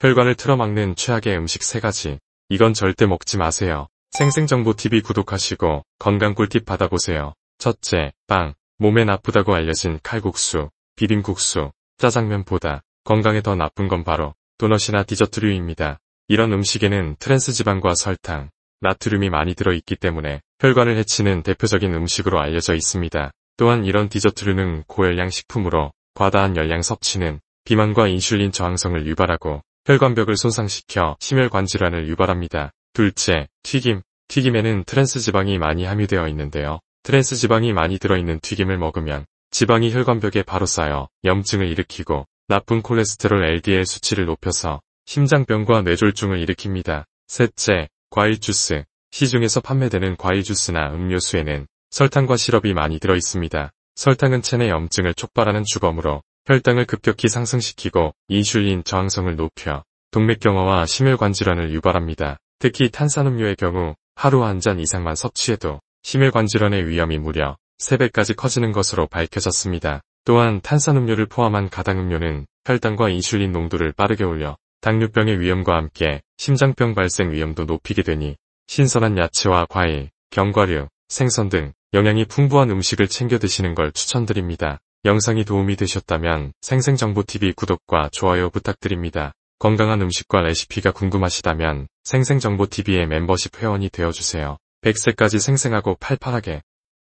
혈관을 틀어막는 최악의 음식 3가지. 이건 절대 먹지 마세요. 생생정보TV 구독하시고 건강 꿀팁 받아보세요. 첫째, 빵. 몸에 나쁘다고 알려진 칼국수, 비빔국수, 짜장면보다 건강에 더 나쁜 건 바로 도넛이나 디저트류입니다. 이런 음식에는 트랜스지방과 설탕, 나트륨이 많이 들어있기 때문에 혈관을 해치는 대표적인 음식으로 알려져 있습니다. 또한 이런 디저트류는 고열량 식품으로 과다한 열량 섭취는 비만과 인슐린 저항성을 유발하고 혈관벽을 손상시켜 심혈관 질환을 유발합니다. 둘째, 튀김. 튀김에는 트랜스 지방이 많이 함유되어 있는데요. 트랜스 지방이 많이 들어있는 튀김을 먹으면 지방이 혈관벽에 바로 쌓여 염증을 일으키고 나쁜 콜레스테롤 LDL 수치를 높여서 심장병과 뇌졸중을 일으킵니다. 셋째, 과일 주스. 시중에서 판매되는 과일 주스나 음료수에는 설탕과 시럽이 많이 들어있습니다. 설탕은 체내 염증을 촉발하는 주범으로 혈당을 급격히 상승시키고 인슐린 저항성을 높여 동맥경화와 심혈관 질환을 유발합니다. 특히 탄산음료의 경우 하루 한 잔 이상만 섭취해도 심혈관 질환의 위험이 무려 3배까지 커지는 것으로 밝혀졌습니다. 또한 탄산음료를 포함한 가당음료는 혈당과 인슐린 농도를 빠르게 올려 당뇨병의 위험과 함께 심장병 발생 위험도 높이게 되니 신선한 야채와 과일, 견과류, 생선 등 영양이 풍부한 음식을 챙겨 드시는 걸 추천드립니다. 영상이 도움이 되셨다면 생생정보TV 구독과 좋아요 부탁드립니다. 건강한 음식과 레시피가 궁금하시다면 생생정보TV의 멤버십 회원이 되어주세요. 100세까지 생생하고 팔팔하게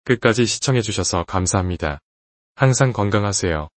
끝까지 시청해주셔서 감사합니다. 항상 건강하세요.